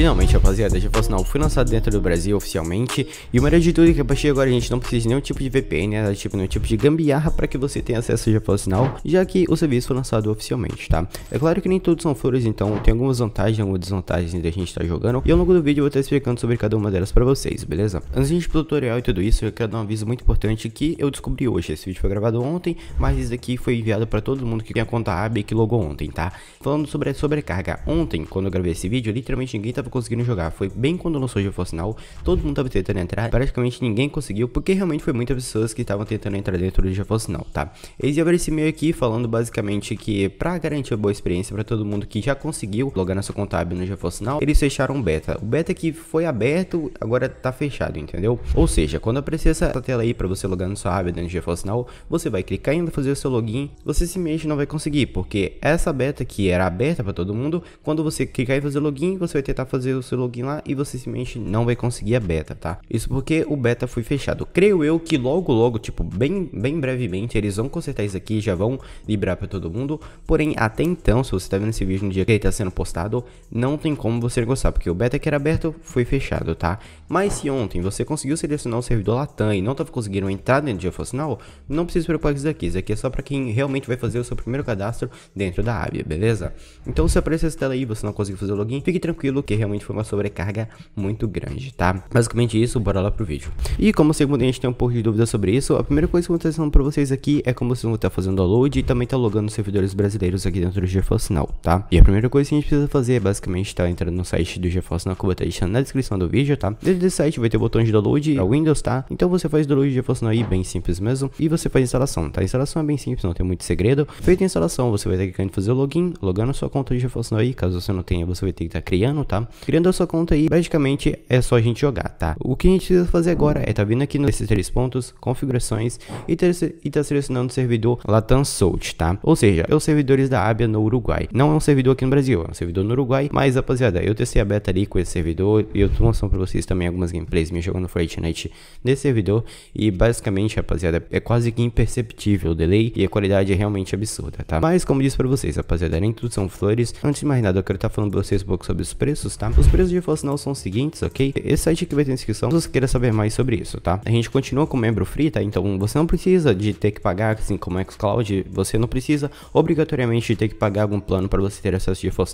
Finalmente, rapaziada, GeForce é foi lançado dentro do Brasil oficialmente e o melhor de tudo é que a partir de agora a gente não precisa de nenhum tipo de VPN, né? nada tipo, nenhum tipo de gambiarra para que você tenha acesso a GeForce sinal, já que o serviço foi lançado oficialmente, tá? É claro que nem todos são flores, então tem algumas vantagens, algumas desvantagens da a gente estar tá jogando e ao longo do vídeo eu vou estar explicando sobre cada uma delas para vocês, beleza? Antes de ir pro tutorial e tudo isso, eu quero dar um aviso muito importante que eu descobri hoje. Esse vídeo foi gravado ontem, mas isso daqui foi enviado para todo mundo que tem a conta AB que logou ontem, tá? Falando sobre a sobrecarga, ontem, quando eu gravei esse vídeo, literalmente ninguém tava conseguindo jogar. Foi bem quando lançou o GeForce Now, todo mundo tava tentando entrar, praticamente ninguém conseguiu, porque realmente foi muitas pessoas que estavam tentando entrar dentro do GeForce Now, tá? Eles iam esse meio aqui falando basicamente que pra garantir uma boa experiência pra todo mundo que já conseguiu logar na sua contábil no GeForce Now, eles fecharam o beta. O beta que foi aberto, agora tá fechado, entendeu? Ou seja, quando aparecer essa tela aí pra você logar na sua aba dentro do GeForce Now, você vai clicar em fazer o seu login, você simplesmente não vai conseguir, porque essa beta que era aberta pra todo mundo, quando você clicar em fazer login, você vai tentar fazer fazer o seu login lá e você simplesmente não vai conseguir a beta, tá? Isso porque o beta foi fechado. Creio eu que logo, logo, tipo, bem, bem brevemente, eles vão consertar isso aqui, e já vão liberar pra todo mundo. Porém, até então, se você tá vendo esse vídeo no dia que ele tá sendo postado, não tem como você gostar, porque o beta que era aberto foi fechado, tá? Mas se ontem você conseguiu selecionar o servidor Latam e não tava conseguindo entrar dentro de Afocinal, não precisa se preocupar com isso aqui. Isso aqui é só pra quem realmente vai fazer o seu primeiro cadastro dentro da aba, beleza? Então se aparecer essa tela aí você não conseguir fazer o login, fique tranquilo que realmente realmente foi uma sobrecarga muito grande, tá? Basicamente isso, bora lá pro vídeo. E como segundo a gente tem um pouco de dúvida sobre isso, a primeira coisa que eu vou estar pra vocês aqui é como vocês vão estar fazendo download e também tá logando servidores brasileiros aqui dentro do GeForce Now, tá? E a primeira coisa que a gente precisa fazer é basicamente tá entrando no site do GeForce Now, que eu vou estar deixando na descrição do vídeo, tá? Dentro desse site vai ter o botão de download pra Windows, tá? Então você faz download do GeForce Now aí, bem simples mesmo, e você faz instalação, tá? A instalação é bem simples, não tem muito segredo. Feita a instalação, você vai ter que fazer o login, logando sua conta de GeForce Now aí, caso você não tenha, você vai ter que estar tá criando, tá? Criando a sua conta aí, basicamente é só a gente jogar, tá? O que a gente precisa fazer agora é tá vindo aqui nesses três pontos, configurações e, ter, e tá selecionando o servidor Latam Salt, tá? Ou seja, é os servidores da Abia no Uruguai. Não é um servidor aqui no Brasil, é um servidor no Uruguai, mas rapaziada, eu testei a beta ali com esse servidor e eu tô mostrando pra vocês também algumas gameplays me jogando Fortnite nesse servidor e basicamente, rapaziada, é quase que imperceptível o delay e a qualidade é realmente absurda, tá? Mas como disse pra vocês, rapaziada, nem tudo são flores. Antes de mais nada, eu quero estar tá falando pra vocês um pouco sobre os preços, tá? Tá? Os preços de força são os seguintes, ok? Esse site aqui vai ter inscrição, se você queira saber mais sobre isso, tá? A gente continua com membro free, tá? Então você não precisa de ter que pagar, assim como o xCloud, você não precisa obrigatoriamente de ter que pagar algum plano para você ter acesso de força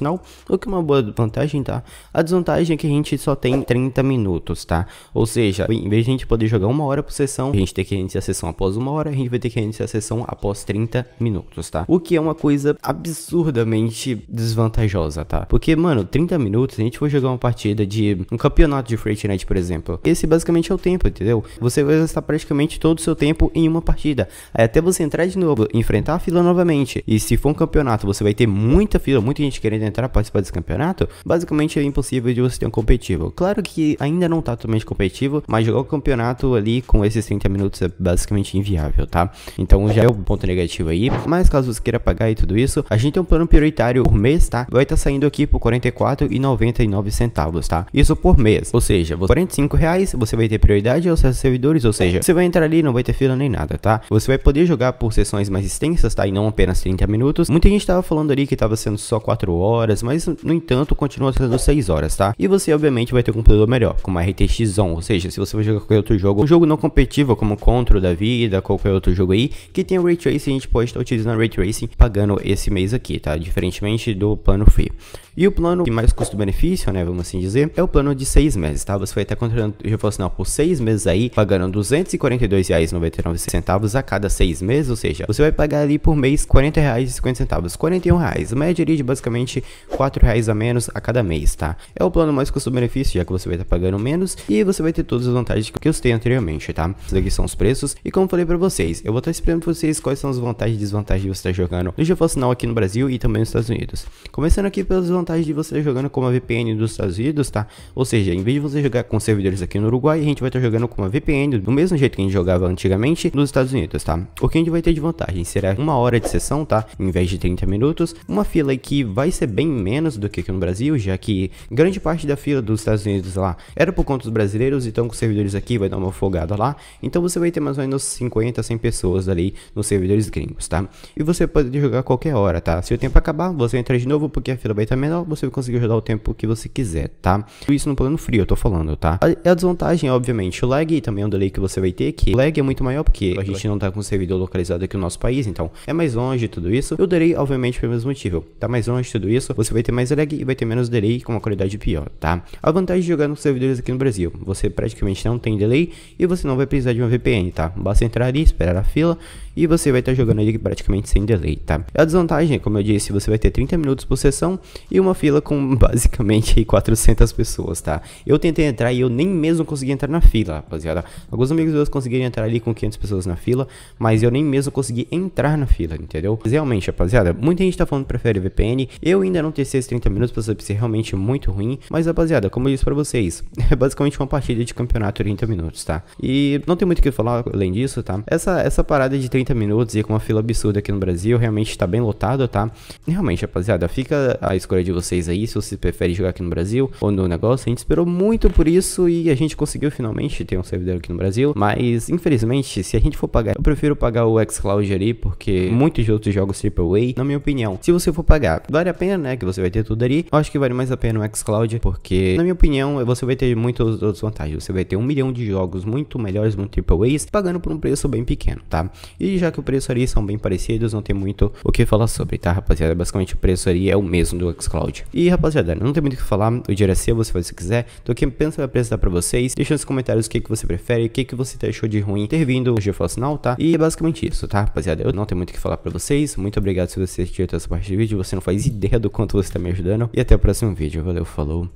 o que é uma boa vantagem, tá? A desvantagem é que a gente só tem 30 minutos, tá? Ou seja, em vez de a gente poder jogar uma hora por sessão, a gente ter que iniciar a sessão após uma hora, a gente vai ter que iniciar a sessão após 30 minutos, tá? O que é uma coisa absurdamente desvantajosa, tá? Porque, mano, 30 minutos a gente for jogar uma partida de um campeonato de Fortnite, por exemplo, esse basicamente é o tempo, entendeu? Você vai gastar praticamente todo o seu tempo em uma partida. Aí até você entrar de novo, enfrentar a fila novamente. E se for um campeonato, você vai ter muita fila, muita gente querendo entrar participar desse campeonato. Basicamente é impossível de você ter um competitivo. Claro que ainda não tá totalmente competitivo, mas jogar o campeonato ali com esses 30 minutos é basicamente inviável, tá? Então já é o um ponto negativo aí. Mas caso você queira pagar e tudo isso, a gente tem um plano prioritário por mês, tá? Vai estar tá saindo aqui por 44 e 99 centavos, tá? Isso por mês, ou seja, R$45 45 reais, você vai ter prioridade aos seus servidores, ou seja, você vai entrar ali, não vai ter fila nem nada, tá? Você vai poder jogar por sessões mais extensas, tá? E não apenas 30 minutos. Muita gente tava falando ali que tava sendo só 4 horas, mas no entanto, continua sendo 6 horas, tá? E você obviamente vai ter um computador melhor, como a RTX Zone, ou seja, se você vai jogar qualquer outro jogo, um jogo não competitivo como Control da vida, qualquer outro jogo aí, que tem Ray Tracing, a gente pode estar utilizando Ray Tracing pagando esse mês aqui, tá? Diferentemente do plano free. E o plano que mais custo-benefício né? Vamos assim dizer, é o plano de seis meses, tá? Você vai estar contratando Regional por seis meses aí, pagando R$ 242,99 a cada seis meses, ou seja, você vai pagar ali por mês R$ 40,50, R$ 41,00, média ali de basicamente R$ 4,00 a menos a cada mês, tá? É o plano mais custo-benefício, já que você vai estar pagando menos e você vai ter todas as vantagens que eu citei anteriormente, tá? Esses aqui são os preços e como falei pra vocês, eu vou estar explicando pra vocês quais são as vantagens e desvantagens de você estar jogando no Regional aqui no Brasil e também nos Estados Unidos. Começando aqui pelas vantagens de você estar jogando com uma VPN VPN dos Estados Unidos, tá? Ou seja, em vez de você jogar com servidores aqui no Uruguai, a gente vai estar jogando com uma VPN do mesmo jeito que a gente jogava antigamente nos Estados Unidos, tá? O que a gente vai ter de vantagem será uma hora de sessão, tá? Em vez de 30 minutos, uma fila que vai ser bem menos do que aqui no Brasil, já que grande parte da fila dos Estados Unidos lá era por conta dos brasileiros, então com servidores aqui vai dar uma folgada lá, então você vai ter mais ou menos 50, 100 pessoas ali nos servidores gringos, tá? E você pode jogar a qualquer hora, tá? Se o tempo acabar, você entra de novo porque a fila vai estar menor, você vai conseguir jogar o tempo que você você quiser, tá? isso no plano frio, eu tô falando, tá? A, a desvantagem, obviamente, o lag e também o é delay que você vai ter, que o lag é muito maior porque a gente não tá com o servidor localizado aqui no nosso país, então é mais longe tudo isso. E o delay, obviamente, pelo mesmo motivo. Tá mais longe tudo isso, você vai ter mais lag e vai ter menos delay com uma qualidade pior, tá? A vantagem de jogar nos servidores aqui no Brasil, você praticamente não tem delay e você não vai precisar de uma VPN, tá? Basta entrar ali, esperar a fila e você vai estar tá jogando ali praticamente sem delay, tá? A desvantagem, como eu disse, você vai ter 30 minutos por sessão e uma fila com basicamente gente aí 400 pessoas, tá? Eu tentei entrar e eu nem mesmo consegui entrar na fila, rapaziada. Alguns amigos meus conseguiram entrar ali com 500 pessoas na fila, mas eu nem mesmo consegui entrar na fila, entendeu? Mas realmente, rapaziada, muita gente tá falando que prefere VPN. Eu ainda não testei esses 30 minutos pra saber se é realmente muito ruim, mas rapaziada, como eu disse pra vocês, é basicamente uma partida de campeonato de 30 minutos, tá? E não tem muito o que falar além disso, tá? Essa, essa parada de 30 minutos e com uma fila absurda aqui no Brasil realmente tá bem lotado, tá? Realmente, rapaziada, fica a escolha de vocês aí se você prefere jogar aqui no Brasil, ou no negócio. A gente esperou muito por isso e a gente conseguiu finalmente ter um servidor aqui no Brasil, mas infelizmente, se a gente for pagar, eu prefiro pagar o xCloud ali, porque muitos outros jogos AAA, na minha opinião, se você for pagar, vale a pena, né, que você vai ter tudo ali. Eu acho que vale mais a pena o xCloud, porque, na minha opinião, você vai ter muitas outras vantagens. Você vai ter um milhão de jogos muito melhores, muito A pagando por um preço bem pequeno, tá? E já que o preço ali são bem parecidos, não tem muito o que falar sobre, tá, rapaziada? Basicamente o preço ali é o mesmo do xCloud. E, rapaziada, não tem muito o que falar, o dinheiro é seu, você faz o que quiser. Tô aqui pensando pra apresentar pra vocês. Deixa nos comentários o que, que você prefere, o que, que você tá achou de ruim ter vindo no GeForce Now, tá? E é basicamente isso, tá, rapaziada? Eu não tenho muito o que falar pra vocês. Muito obrigado se você assistiu até essa parte do vídeo. Você não faz ideia do quanto você tá me ajudando. E até o próximo vídeo. Valeu, falou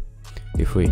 e fui.